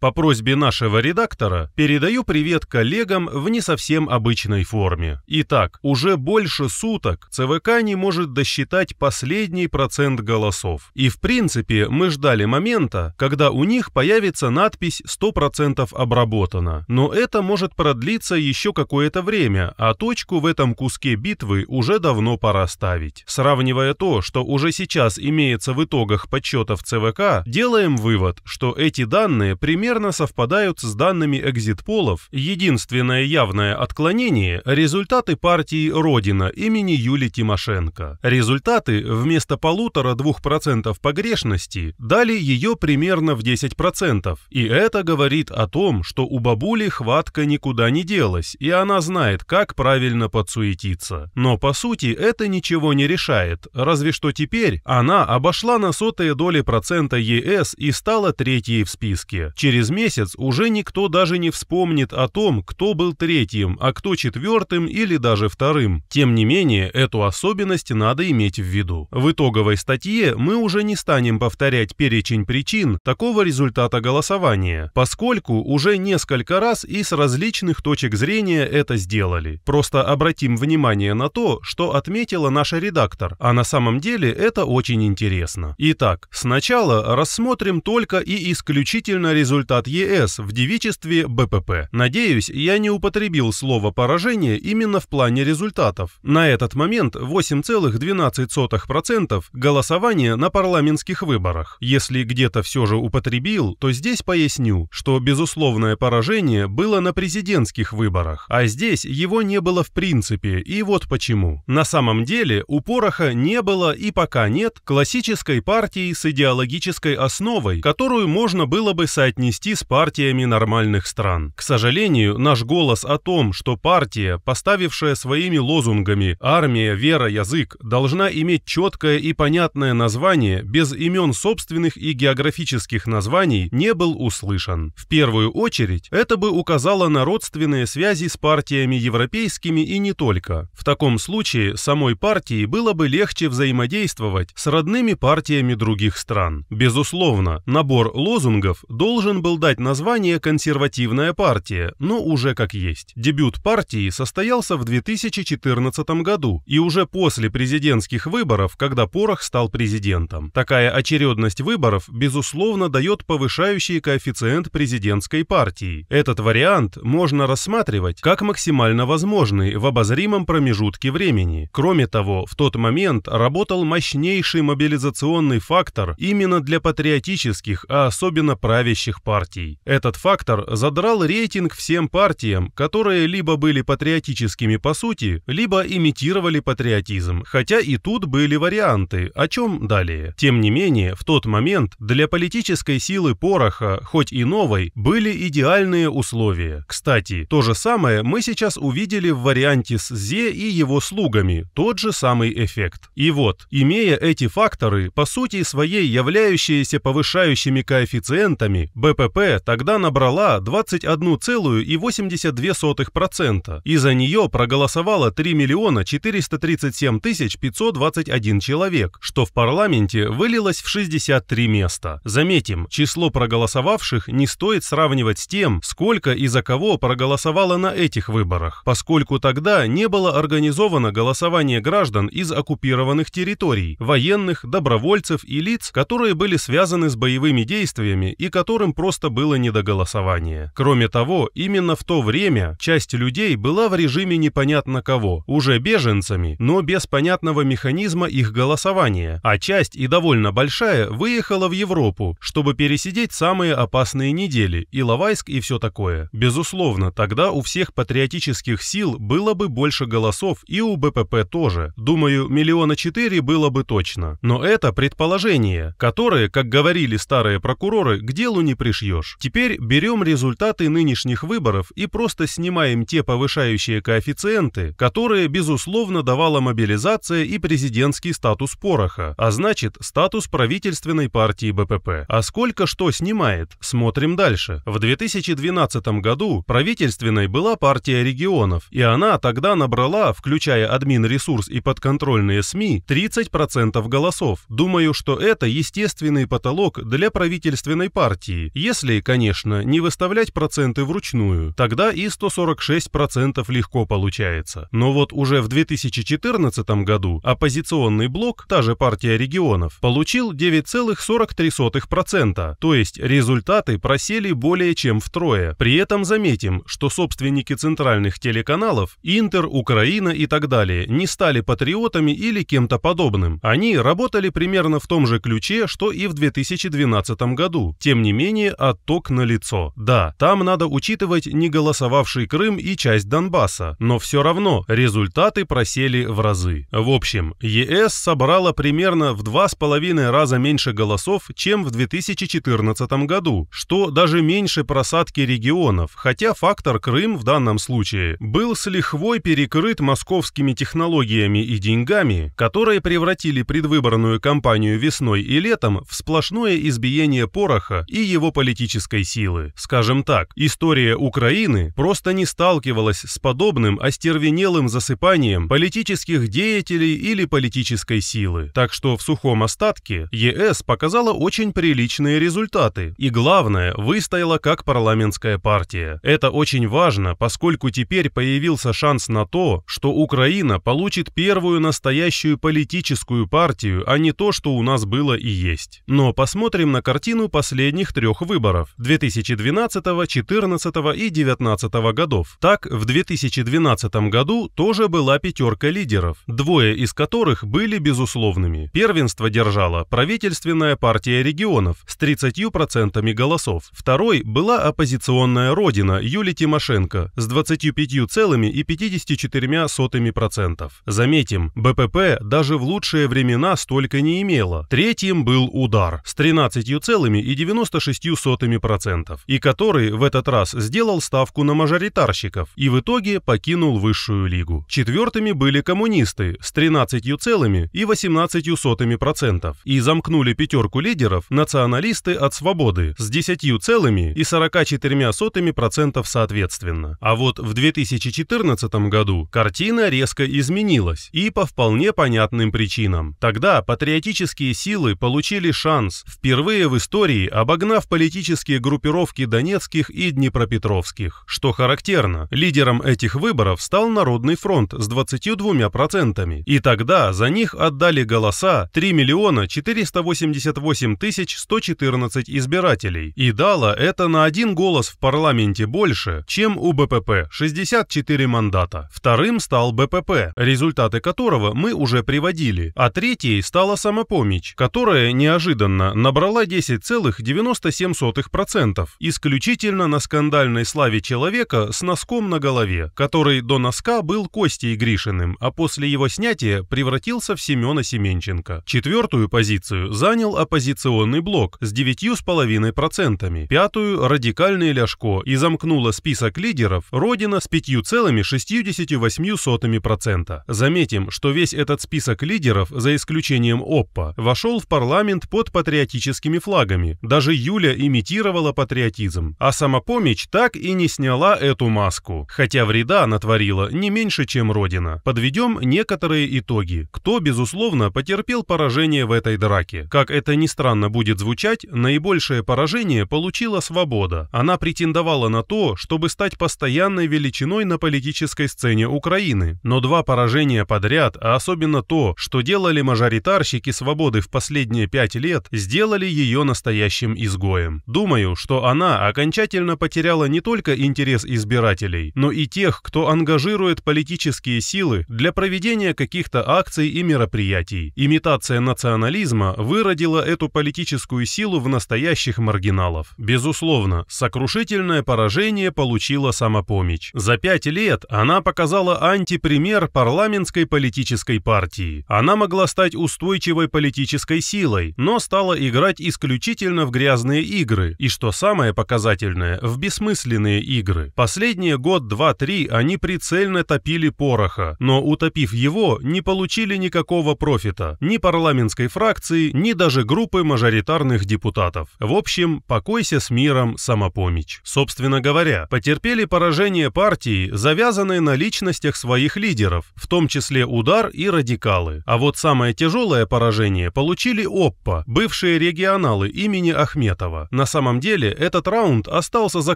По просьбе нашего редактора передаю привет коллегам в не совсем обычной форме. Итак, уже больше суток ЦВК не может досчитать последний процент голосов. И в принципе мы ждали момента, когда у них появится надпись «100% обработано». Но это может продлиться еще какое-то время, а точку в этом куске битвы уже давно пора ставить. Сравнивая то, что уже сейчас имеется в итогах подсчетов ЦВК, делаем вывод, что эти данные примерно примерно совпадают с данными экзит-полов. Единственное явное отклонение – результаты партии «Родина» имени Юли Тимошенко. Результаты вместо полутора-двух процентов погрешности дали ее примерно в 10%. И это говорит о том, что у бабули хватка никуда не делась, и она знает, как правильно подсуетиться. Но по сути это ничего не решает, разве что теперь она обошла на сотые доли процента ЕС и стала третьей в списке. Через через месяц уже никто даже не вспомнит о том, кто был третьим, а кто четвертым или даже вторым. Тем не менее, эту особенность надо иметь в виду. В итоговой статье мы уже не станем повторять перечень причин такого результата голосования, поскольку уже несколько раз и с различных точек зрения это сделали. Просто обратим внимание на то, что отметила наша редактор, а на самом деле это очень интересно. Итак, сначала рассмотрим только и исключительно результат депутат ЕС в девичестве БПП. Надеюсь, я не употребил слово «поражение» именно в плане результатов. На этот момент 8,12% голосования на парламентских выборах. Если где-то все же употребил, то здесь поясню, что безусловное поражение было на президентских выборах, а здесь его не было в принципе, и вот почему. На самом деле у Пороха не было и пока нет классической партии с идеологической основой, которую можно было бы соотнести соотнести с партиями нормальных стран. К сожалению, наш голос о том, что партия, поставившая своими лозунгами «армия, вера, язык», должна иметь четкое и понятное название без имен собственных и географических названий, не был услышан. В первую очередь, это бы указало на родственные связи с партиями европейскими и не только. В таком случае самой партии было бы легче взаимодействовать с родными партиями других стран. Безусловно, набор лозунгов должен был был дать название «Консервативная партия», но уже как есть. Дебют партии состоялся в 2014 году и уже после президентских выборов, когда Порох стал президентом. Такая очередность выборов, безусловно, дает повышающий коэффициент президентской партии. Этот вариант можно рассматривать как максимально возможный в обозримом промежутке времени. Кроме того, в тот момент работал мощнейший мобилизационный фактор именно для патриотических, а особенно правящих партий партий. Этот фактор задрал рейтинг всем партиям, которые либо были патриотическими по сути, либо имитировали патриотизм, хотя и тут были варианты, о чем далее. Тем не менее, в тот момент для политической силы пороха, хоть и новой, были идеальные условия. Кстати, то же самое мы сейчас увидели в варианте с Зе и его слугами, тот же самый эффект. И вот, имея эти факторы, по сути своей являющиеся повышающими коэффициентами, БП ВВП тогда набрала 21,82%, и за нее проголосовало 3 миллиона 437 тысяч 521 человек, что в парламенте вылилось в 63 места. Заметим, число проголосовавших не стоит сравнивать с тем, сколько и за кого проголосовало на этих выборах, поскольку тогда не было организовано голосование граждан из оккупированных территорий, военных, добровольцев и лиц, которые были связаны с боевыми действиями и которым просто просто было не до голосования. Кроме того, именно в то время часть людей была в режиме непонятно кого, уже беженцами, но без понятного механизма их голосования, а часть и довольно большая выехала в Европу, чтобы пересидеть самые опасные недели, Иловайск и все такое. Безусловно, тогда у всех патриотических сил было бы больше голосов и у БПП тоже. Думаю, миллиона четыре было бы точно. Но это предположение, которое, как говорили старые прокуроры, к делу не пришли пришьешь. Теперь берем результаты нынешних выборов и просто снимаем те повышающие коэффициенты, которые, безусловно, давала мобилизация и президентский статус Пороха, а значит, статус правительственной партии БПП. А сколько что снимает? Смотрим дальше. В 2012 году правительственной была партия регионов, и она тогда набрала, включая админресурс и подконтрольные СМИ, 30% голосов. Думаю, что это естественный потолок для правительственной партии. Если, конечно, не выставлять проценты вручную, тогда и 146% легко получается. Но вот уже в 2014 году оппозиционный блок, та же партия регионов, получил 9,43%, то есть результаты просели более чем втрое. При этом заметим, что собственники центральных телеканалов, Интер, Украина и так далее, не стали патриотами или кем-то подобным. Они работали примерно в том же ключе, что и в 2012 году. Тем не менее, отток на лицо. Да, там надо учитывать не голосовавший Крым и часть Донбасса, но все равно результаты просели в разы. В общем, ЕС собрала примерно в два с половиной раза меньше голосов, чем в 2014 году, что даже меньше просадки регионов, хотя фактор Крым в данном случае был с лихвой перекрыт московскими технологиями и деньгами, которые превратили предвыборную кампанию весной и летом в сплошное избиение пороха и его политического политической силы. Скажем так, история Украины просто не сталкивалась с подобным остервенелым засыпанием политических деятелей или политической силы. Так что в сухом остатке ЕС показала очень приличные результаты и, главное, выстояла как парламентская партия. Это очень важно, поскольку теперь появился шанс на то, что Украина получит первую настоящую политическую партию, а не то, что у нас было и есть. Но посмотрим на картину последних трех выборов выборов 2012, 2014 и 2019 годов. Так, в 2012 году тоже была пятерка лидеров, двое из которых были безусловными. Первенство держала правительственная партия регионов с 30% голосов. Второй была оппозиционная родина Юлия Тимошенко с 25,54%. Заметим, БПП даже в лучшие времена столько не имела. Третьим был удар с 13,96%. 0,05%, и который в этот раз сделал ставку на мажоритарщиков и в итоге покинул высшую лигу. Четвертыми были коммунисты с 13,18% и замкнули пятерку лидеров националисты от свободы с 10,44% соответственно. А вот в 2014 году картина резко изменилась и по вполне понятным причинам. Тогда патриотические силы получили шанс, впервые в истории обогнав политические политические группировки донецких и днепропетровских. Что характерно, лидером этих выборов стал Народный фронт с 22%, и тогда за них отдали голоса 3 миллиона 488 тысяч 114 избирателей, и дало это на один голос в парламенте больше, чем у БПП – 64 мандата. Вторым стал БПП, результаты которого мы уже приводили, а третьей стала самопомощь, которая неожиданно набрала 10,97 0,02%, исключительно на скандальной славе человека с носком на голове, который до носка был Костей Гришиным, а после его снятия превратился в Семена Семенченко. Четвертую позицию занял оппозиционный блок с 9,5%, пятую – радикальный Ляшко и замкнула список лидеров «Родина» с 5,68%. Заметим, что весь этот список лидеров, за исключением ОППа, вошел в парламент под патриотическими флагами. Даже Юля и имитировала патриотизм, а сама помечь так и не сняла эту маску, хотя вреда натворила не меньше, чем Родина. Подведем некоторые итоги. Кто, безусловно, потерпел поражение в этой драке? Как это ни странно будет звучать, наибольшее поражение получила свобода. Она претендовала на то, чтобы стать постоянной величиной на политической сцене Украины. Но два поражения подряд, а особенно то, что делали мажоритарщики свободы в последние пять лет, сделали ее настоящим изгоем. Думаю, что она окончательно потеряла не только интерес избирателей, но и тех, кто ангажирует политические силы для проведения каких-то акций и мероприятий. Имитация национализма выродила эту политическую силу в настоящих маргиналов. Безусловно, сокрушительное поражение получила самопомощь. За пять лет она показала антипример парламентской политической партии. Она могла стать устойчивой политической силой, но стала играть исключительно в грязные игры, игры и, что самое показательное, в бессмысленные игры. Последние год-два-три они прицельно топили пороха, но утопив его, не получили никакого профита, ни парламентской фракции, ни даже группы мажоритарных депутатов. В общем, покойся с миром, самопомощь. Собственно говоря, потерпели поражение партии, завязанные на личностях своих лидеров, в том числе удар и радикалы. А вот самое тяжелое поражение получили ОППА, бывшие регионалы имени Ахметова. На самом деле, этот раунд остался за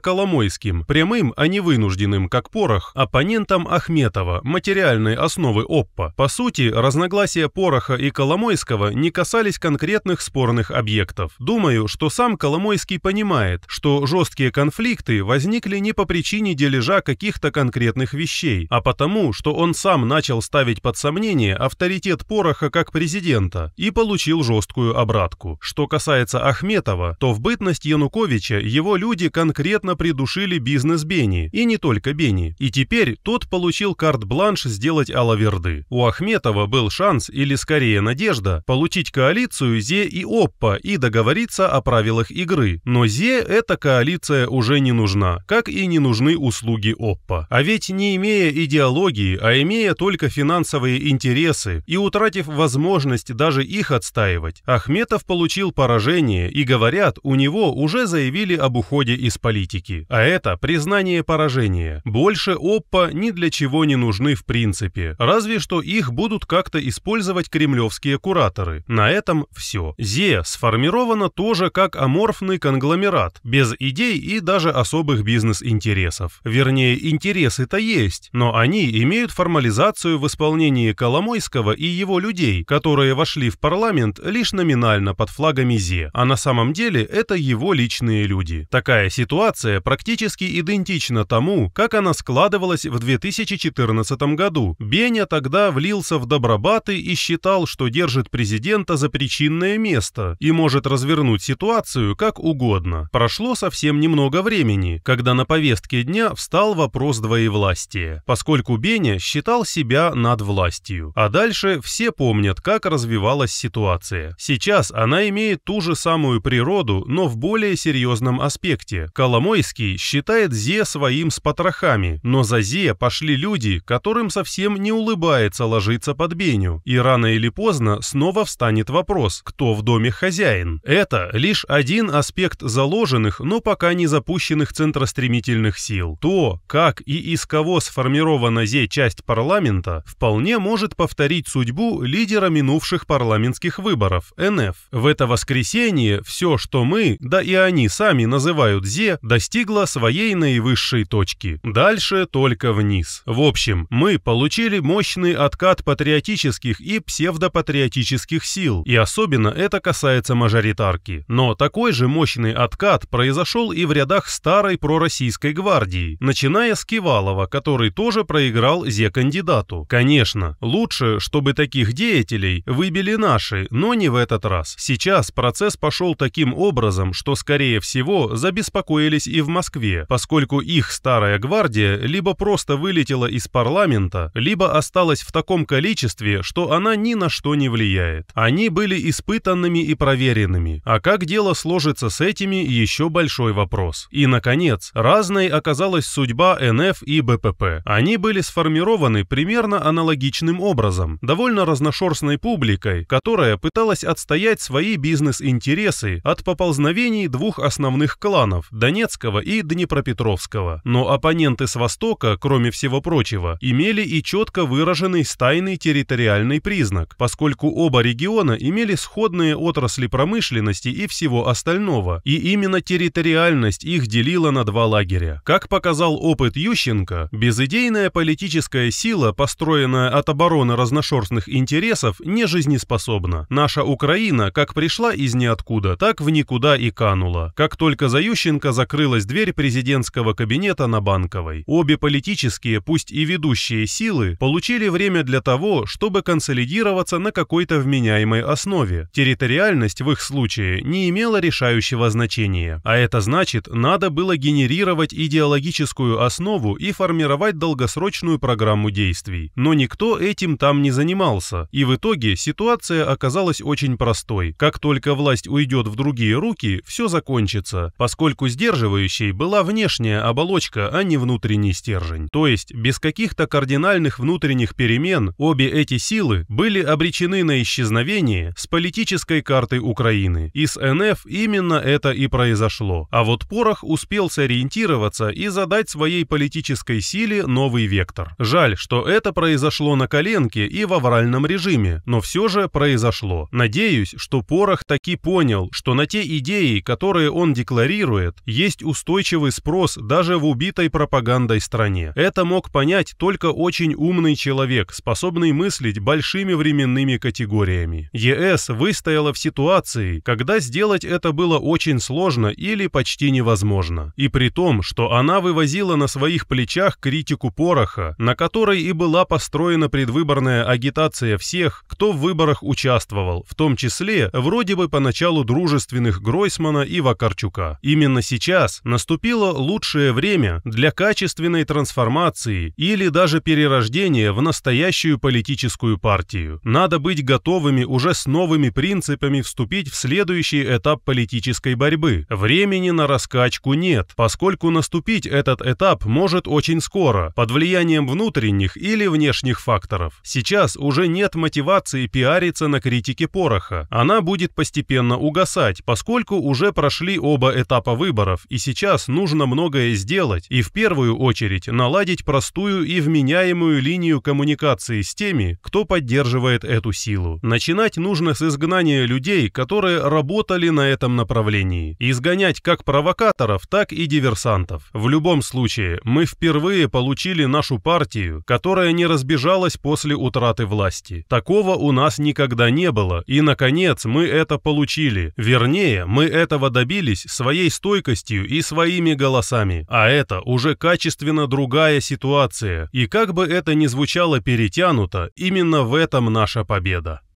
Коломойским, прямым, а не вынужденным, как порох, оппонентом Ахметова, материальной основы ОППА. По сути, разногласия Пороха и Коломойского не касались конкретных спорных объектов. Думаю, что сам Коломойский понимает, что жесткие конфликты возникли не по причине дележа каких-то конкретных вещей, а потому, что он сам начал ставить под сомнение авторитет Пороха как президента и получил жесткую обратку. Что касается Ахметова, то в бытность власть Януковича его люди конкретно придушили бизнес Бени, и не только Бени. И теперь тот получил карт-бланш сделать Алаверды. У Ахметова был шанс, или скорее надежда, получить коалицию Зе и Оппа и договориться о правилах игры. Но Зе эта коалиция уже не нужна, как и не нужны услуги Оппа. А ведь не имея идеологии, а имея только финансовые интересы и утратив возможность даже их отстаивать, Ахметов получил поражение и, говорят, у него уже заявили об уходе из политики, а это признание поражения. Больше ОППА ни для чего не нужны в принципе, разве что их будут как-то использовать кремлевские кураторы. На этом все. ЗЕ сформировано тоже как аморфный конгломерат, без идей и даже особых бизнес-интересов. Вернее, интересы-то есть, но они имеют формализацию в исполнении Коломойского и его людей, которые вошли в парламент лишь номинально под флагами ЗЕ, а на самом деле это его личные люди. Такая ситуация практически идентична тому, как она складывалась в 2014 году. Беня тогда влился в добробаты и считал, что держит президента за причинное место и может развернуть ситуацию как угодно. Прошло совсем немного времени, когда на повестке дня встал вопрос двоевластия, поскольку Беня считал себя над властью. А дальше все помнят, как развивалась ситуация. Сейчас она имеет ту же самую природу, но в более серьезном аспекте. Коломойский считает Зе своим с потрохами, но за Зе пошли люди, которым совсем не улыбается ложиться под Беню, и рано или поздно снова встанет вопрос, кто в доме хозяин. Это лишь один аспект заложенных, но пока не запущенных центростремительных сил. То, как и из кого сформирована Зе часть парламента, вполне может повторить судьбу лидера минувших парламентских выборов, НФ. В это воскресенье все, что мы, да и они сами называют Зе, достигла своей наивысшей точки. Дальше только вниз. В общем, мы получили мощный откат патриотических и псевдопатриотических сил, и особенно это касается мажоритарки. Но такой же мощный откат произошел и в рядах старой пророссийской гвардии, начиная с Кивалова, который тоже проиграл Зе-кандидату. Конечно, лучше, чтобы таких деятелей выбили наши, но не в этот раз. Сейчас процесс пошел таким образом, что, скорее всего, забеспокоились и в Москве, поскольку их старая гвардия либо просто вылетела из парламента, либо осталась в таком количестве, что она ни на что не влияет. Они были испытанными и проверенными, а как дело сложится с этими, еще большой вопрос. И, наконец, разной оказалась судьба НФ и БПП. Они были сформированы примерно аналогичным образом, довольно разношерстной публикой, которая пыталась отстоять свои бизнес-интересы от поползновения столкновений двух основных кланов – Донецкого и Днепропетровского. Но оппоненты с Востока, кроме всего прочего, имели и четко выраженный стайный территориальный признак, поскольку оба региона имели сходные отрасли промышленности и всего остального, и именно территориальность их делила на два лагеря. Как показал опыт Ющенко, безыдейная политическая сила, построенная от обороны разношерстных интересов, не жизнеспособна. Наша Украина как пришла из ниоткуда, так в никуда и канула, как только за Ющенко закрылась дверь президентского кабинета на Банковой. Обе политические, пусть и ведущие силы, получили время для того, чтобы консолидироваться на какой-то вменяемой основе. Территориальность в их случае не имела решающего значения. А это значит, надо было генерировать идеологическую основу и формировать долгосрочную программу действий. Но никто этим там не занимался, и в итоге ситуация оказалась очень простой. Как только власть уйдет в другие руки, все закончится, поскольку сдерживающей была внешняя оболочка, а не внутренний стержень. То есть, без каких-то кардинальных внутренних перемен обе эти силы были обречены на исчезновение с политической карты Украины. Из НФ именно это и произошло. А вот Порох успел сориентироваться и задать своей политической силе новый вектор. Жаль, что это произошло на коленке и в авральном режиме, но все же произошло. Надеюсь, что Порох таки понял, что на те идеи, идей, которые он декларирует, есть устойчивый спрос даже в убитой пропагандой стране. Это мог понять только очень умный человек, способный мыслить большими временными категориями. ЕС выстояла в ситуации, когда сделать это было очень сложно или почти невозможно. И при том, что она вывозила на своих плечах критику пороха, на которой и была построена предвыборная агитация всех, кто в выборах участвовал, в том числе вроде бы поначалу дружественных Гройсман Гроссмана и Вакарчука. Именно сейчас наступило лучшее время для качественной трансформации или даже перерождения в настоящую политическую партию. Надо быть готовыми уже с новыми принципами вступить в следующий этап политической борьбы. Времени на раскачку нет, поскольку наступить этот этап может очень скоро, под влиянием внутренних или внешних факторов. Сейчас уже нет мотивации пиариться на критике пороха. Она будет постепенно угасать, поскольку уже прошли оба этапа выборов, и сейчас нужно многое сделать, и в первую очередь наладить простую и вменяемую линию коммуникации с теми, кто поддерживает эту силу. Начинать нужно с изгнания людей, которые работали на этом направлении. Изгонять как провокаторов, так и диверсантов. В любом случае, мы впервые получили нашу партию, которая не разбежалась после утраты власти. Такого у нас никогда не было, и, наконец, мы это получили. Вернее, мы этого добились своей стойкостью и своими голосами. А это уже качественно другая ситуация. И как бы это ни звучало перетянуто, именно в этом наша победа.